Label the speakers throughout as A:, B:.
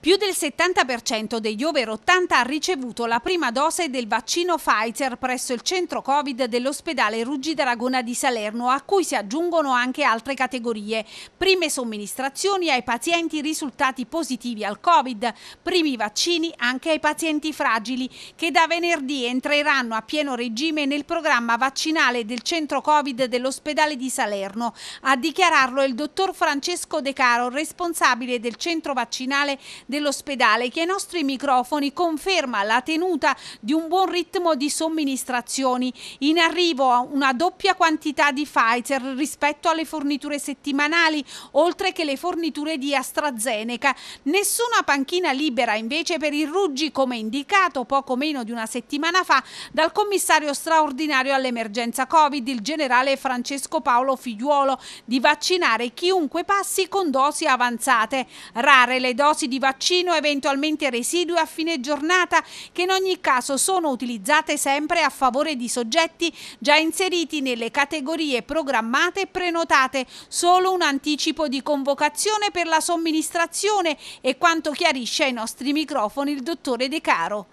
A: Più del 70% degli over 80 ha ricevuto la prima dose del vaccino Pfizer presso il centro Covid dell'ospedale Ruggi d'Aragona di Salerno, a cui si aggiungono anche altre categorie. Prime somministrazioni ai pazienti risultati positivi al Covid, primi vaccini anche ai pazienti fragili, che da venerdì entreranno a pieno regime nel programma vaccinale del centro Covid dell'ospedale di Salerno. A dichiararlo il dottor Francesco De Caro, responsabile del centro vaccinale dell'ospedale che ai nostri microfoni conferma la tenuta di un buon ritmo di somministrazioni. In arrivo a una doppia quantità di Pfizer rispetto alle forniture settimanali, oltre che le forniture di AstraZeneca. Nessuna panchina libera invece per il Ruggi, come indicato poco meno di una settimana fa dal commissario straordinario all'emergenza Covid, il generale Francesco Paolo Figliuolo, di vaccinare chiunque passi con dosi avanzate. Rare le dosi di vaccinazione vaccino eventualmente residui a fine giornata che in ogni caso sono utilizzate sempre a favore di soggetti già inseriti nelle categorie programmate e prenotate, solo un anticipo di convocazione per la somministrazione e quanto chiarisce ai nostri microfoni il dottore De Caro.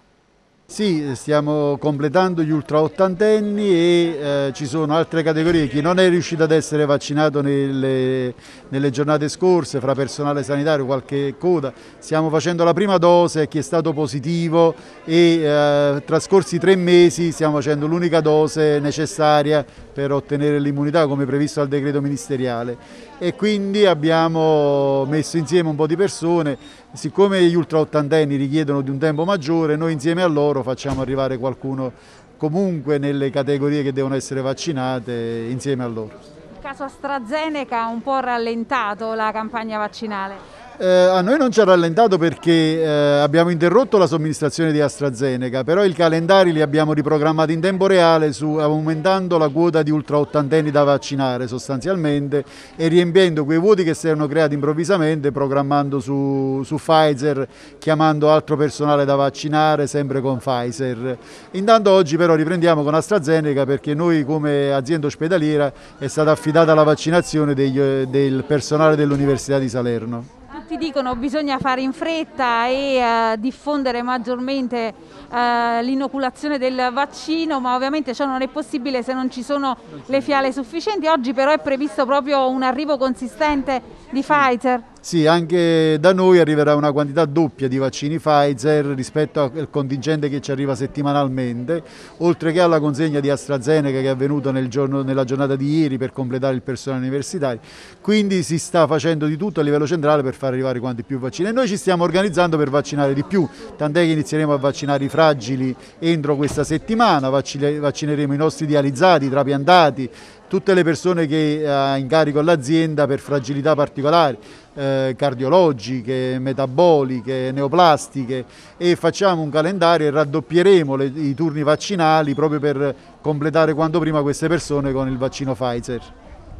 B: Sì, stiamo completando gli ultra ottantenni e eh, ci sono altre categorie. Chi non è riuscito ad essere vaccinato nelle, nelle, giornate scorse, fra personale sanitario, qualche coda, stiamo facendo la prima dose chi è stato positivo e eh, trascorsi tre mesi stiamo facendo l'unica dose necessaria per ottenere l'immunità come previsto dal decreto ministeriale. E quindi abbiamo messo insieme un po' di persone siccome gli ultra ottantenni richiedono di un tempo maggiore, noi insieme a loro facciamo arrivare qualcuno comunque nelle categorie che devono essere vaccinate insieme a loro.
A: Il caso AstraZeneca ha un po' rallentato la campagna vaccinale?
B: Eh, a noi non ci ha rallentato perché eh, abbiamo interrotto la somministrazione di AstraZeneca, però i calendari li abbiamo riprogrammati in tempo reale su, aumentando la quota di ultraottantenni da vaccinare sostanzialmente e riempiendo quei vuoti che si erano creati improvvisamente programmando su, su Pfizer, chiamando altro personale da vaccinare sempre con Pfizer. Intanto oggi però riprendiamo con AstraZeneca perché noi come azienda ospedaliera è stata affidata la vaccinazione degli, del personale dell'Università di Salerno
A: dicono che bisogna fare in fretta e eh, diffondere maggiormente eh, l'inoculazione del vaccino, ma ovviamente ciò non è possibile se non ci sono le fiale sufficienti. Oggi però è previsto proprio un arrivo consistente di Pfizer.
B: Sì, anche da noi arriverà una quantità doppia di vaccini Pfizer rispetto al contingente che ci arriva settimanalmente, oltre che alla consegna di AstraZeneca che è avvenuta nel giorno, nella giornata di ieri per completare il personale universitario. Quindi si sta facendo di tutto a livello centrale per far arrivare quanti più vaccini. E noi ci stiamo organizzando per vaccinare di più, tant'è che inizieremo a vaccinare i fragili entro questa settimana, vaccineremo i nostri dializzati, trapiantati, tutte le persone che ha eh, in carico l'azienda per fragilità particolari, eh, cardiologiche, metaboliche, neoplastiche e facciamo un calendario e raddoppieremo le, i turni vaccinali proprio per completare quanto prima queste persone con il vaccino Pfizer.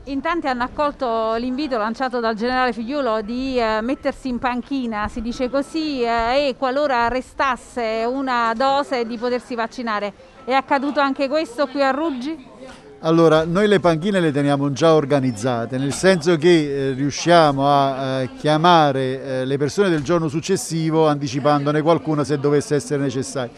A: In tanti hanno accolto l'invito lanciato dal generale Figliolo di eh, mettersi in panchina, si dice così, eh, e qualora restasse una dose di potersi vaccinare. È accaduto anche questo qui a Ruggi?
B: Allora, noi le panchine le teniamo già organizzate, nel senso che eh, riusciamo a eh, chiamare eh, le persone del giorno successivo anticipandone qualcuna se dovesse essere necessario.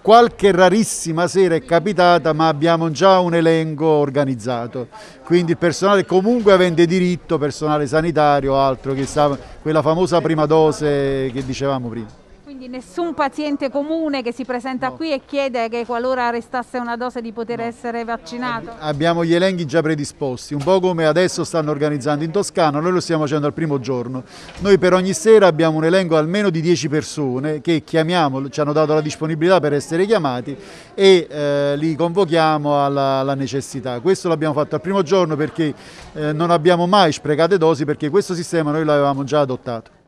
B: Qualche rarissima sera è capitata, ma abbiamo già un elenco organizzato, quindi il personale comunque avente diritto, personale sanitario, o altro che sa, quella famosa prima dose che dicevamo prima.
A: Quindi nessun paziente comune che si presenta no. qui e chiede che qualora restasse una dose di poter no. essere vaccinato?
B: Abbiamo gli elenchi già predisposti, un po' come adesso stanno organizzando in Toscana, noi lo stiamo facendo al primo giorno. Noi per ogni sera abbiamo un elenco almeno di 10 persone che chiamiamo, ci hanno dato la disponibilità per essere chiamati e eh, li convochiamo alla, alla necessità. Questo l'abbiamo fatto al primo giorno perché eh, non abbiamo mai sprecate dosi perché questo sistema noi l'avevamo già adottato.